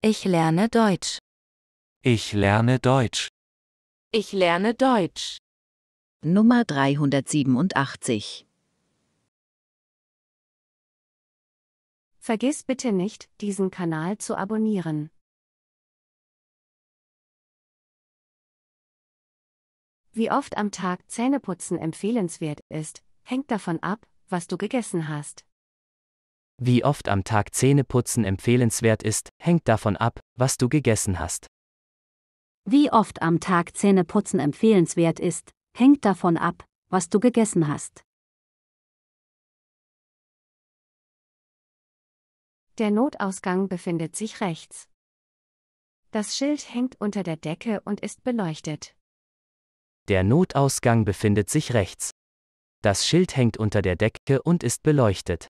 Ich lerne Deutsch. Ich lerne Deutsch. Ich lerne Deutsch. Nummer 387. Vergiss bitte nicht, diesen Kanal zu abonnieren. Wie oft am Tag Zähneputzen empfehlenswert ist, hängt davon ab, was du gegessen hast. Wie oft am Tag Zähneputzen empfehlenswert ist, hängt davon ab, was du gegessen hast. Wie oft am Tag Zähneputzen empfehlenswert ist, hängt davon ab, was du gegessen hast. Der Notausgang befindet sich rechts. Das Schild hängt unter der Decke und ist beleuchtet. Der Notausgang befindet sich rechts. Das Schild hängt unter der Decke und ist beleuchtet.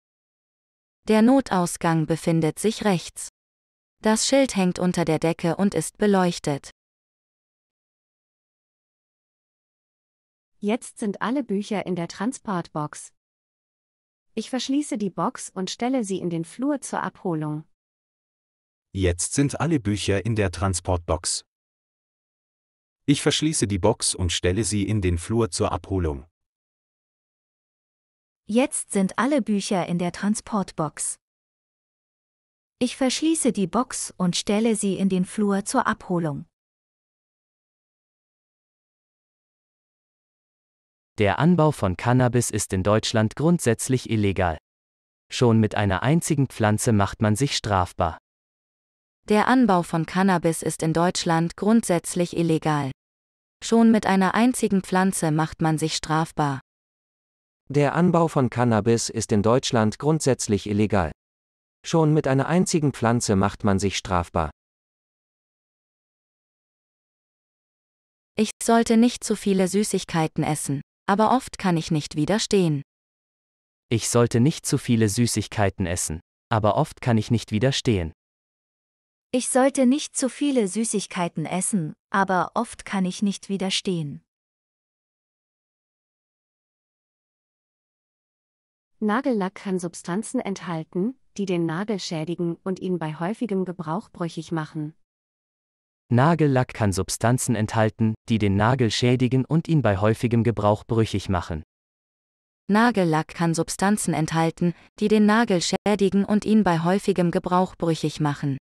Der Notausgang befindet sich rechts. Das Schild hängt unter der Decke und ist beleuchtet. Jetzt sind alle Bücher in der Transportbox. Ich verschließe die Box und stelle sie in den Flur zur Abholung. Jetzt sind alle Bücher in der Transportbox. Ich verschließe die Box und stelle sie in den Flur zur Abholung. Jetzt sind alle Bücher in der Transportbox. Ich verschließe die Box und stelle sie in den Flur zur Abholung. Der Anbau von Cannabis ist in Deutschland grundsätzlich illegal. Schon mit einer einzigen Pflanze macht man sich strafbar. Der Anbau von Cannabis ist in Deutschland grundsätzlich illegal. Schon mit einer einzigen Pflanze macht man sich strafbar. Der Anbau von Cannabis ist in Deutschland grundsätzlich illegal. Schon mit einer einzigen Pflanze macht man sich strafbar. Ich sollte nicht zu viele Süßigkeiten essen, aber oft kann ich nicht widerstehen. Ich sollte nicht zu viele Süßigkeiten essen, aber oft kann ich nicht widerstehen. Ich sollte nicht zu viele Süßigkeiten essen, aber oft kann ich nicht widerstehen. Nagellack kann Substanzen enthalten, die den Nagel schädigen und ihn bei häufigem Gebrauch brüchig machen. Nagellack kann Substanzen enthalten, die den Nagel schädigen und ihn bei häufigem Gebrauch brüchig machen. Nagellack kann Substanzen enthalten, die den Nagel schädigen und ihn bei häufigem Gebrauch brüchig machen.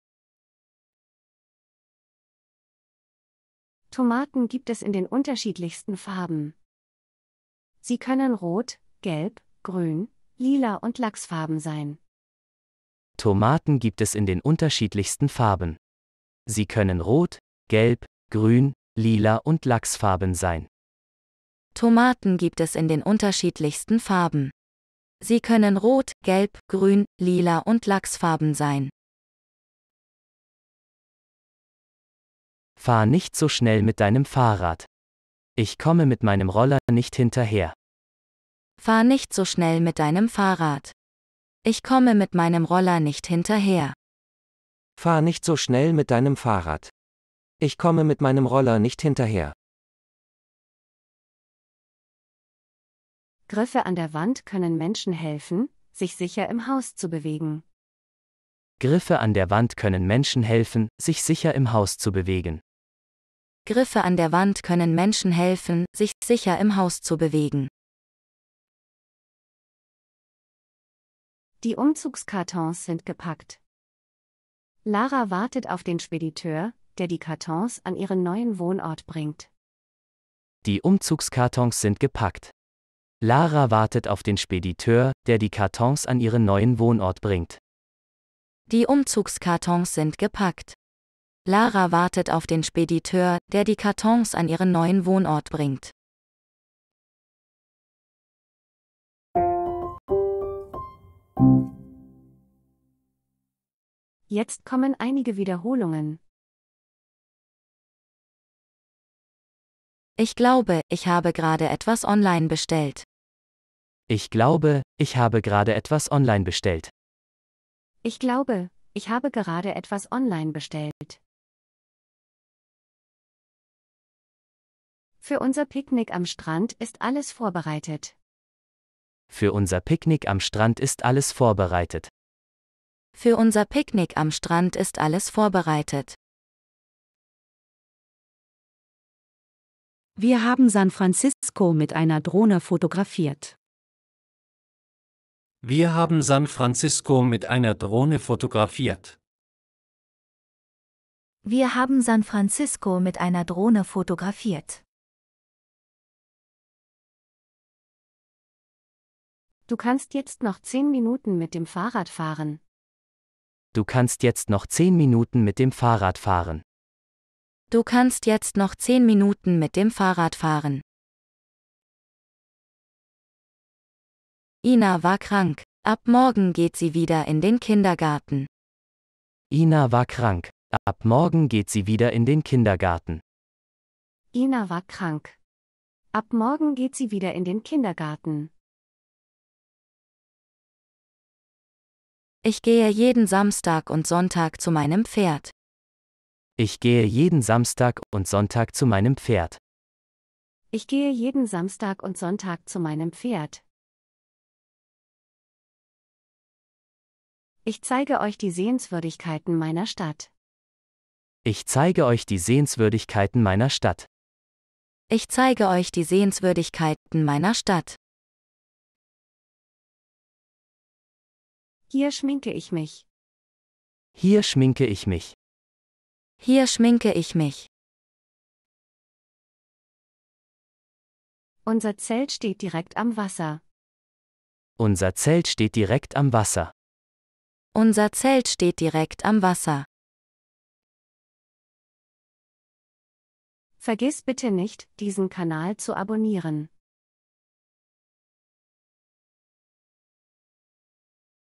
Tomaten gibt es in den unterschiedlichsten Farben. Sie können rot, gelb, grün, lila und lachsfarben sein. Tomaten gibt es in den unterschiedlichsten Farben. Sie können rot, gelb, grün, lila und lachsfarben sein. Tomaten gibt es in den unterschiedlichsten Farben. Sie können rot, gelb, grün, lila und lachsfarben sein. Fahr nicht so schnell mit deinem Fahrrad. Ich komme mit meinem Roller nicht hinterher. Fahr nicht so schnell mit deinem Fahrrad. Ich komme mit meinem Roller nicht hinterher. Fahr nicht so schnell mit deinem Fahrrad. Ich komme mit meinem Roller nicht hinterher. Griffe an der Wand können Menschen helfen, sich sicher im Haus zu bewegen. Griffe an der Wand können Menschen helfen, sich sicher im Haus zu bewegen. Griffe an der Wand können Menschen helfen, sich sicher im Haus zu bewegen. Die Umzugskartons sind gepackt. Lara wartet auf den Spediteur, der die Kartons an ihren neuen Wohnort bringt. Die Umzugskartons sind gepackt. Lara wartet auf den Spediteur, der die Kartons an ihren neuen Wohnort bringt. Die Umzugskartons sind gepackt. Lara wartet auf den Spediteur, der die Kartons an ihren neuen Wohnort bringt. Jetzt kommen einige Wiederholungen. Ich glaube, ich habe gerade etwas online bestellt. Ich glaube, ich habe gerade etwas online bestellt. Ich glaube, ich habe gerade etwas online bestellt. Für unser Picknick am Strand ist alles vorbereitet. Für unser Picknick am Strand ist alles vorbereitet. Für unser Picknick am Strand ist alles vorbereitet. Wir haben San Francisco mit einer Drohne fotografiert. Wir haben San Francisco mit einer Drohne fotografiert. Wir haben San Francisco mit einer Drohne fotografiert. Du kannst jetzt noch zehn Minuten mit dem Fahrrad fahren. Du kannst jetzt noch 10 Minuten mit dem Fahrrad fahren. Du kannst jetzt noch 10 Minuten mit dem Fahrrad fahren. Ina war krank. Ab morgen geht sie wieder in den Kindergarten. Ina war krank. Ab morgen geht sie wieder in den Kindergarten. Ina war krank. Ab morgen geht sie wieder in den Kindergarten. Ich gehe jeden Samstag und Sonntag zu meinem Pferd. Ich gehe jeden Samstag und Sonntag zu meinem Pferd. Ich gehe jeden Samstag und Sonntag zu meinem Pferd. Ich zeige euch die Sehenswürdigkeiten meiner Stadt. Ich zeige euch die Sehenswürdigkeiten meiner Stadt. Ich zeige euch die Sehenswürdigkeiten meiner Stadt. Hier schminke ich mich. Hier schminke ich mich. Hier schminke ich mich. Unser Zelt steht direkt am Wasser. Unser Zelt steht direkt am Wasser. Unser Zelt steht direkt am Wasser. Vergiss bitte nicht, diesen Kanal zu abonnieren.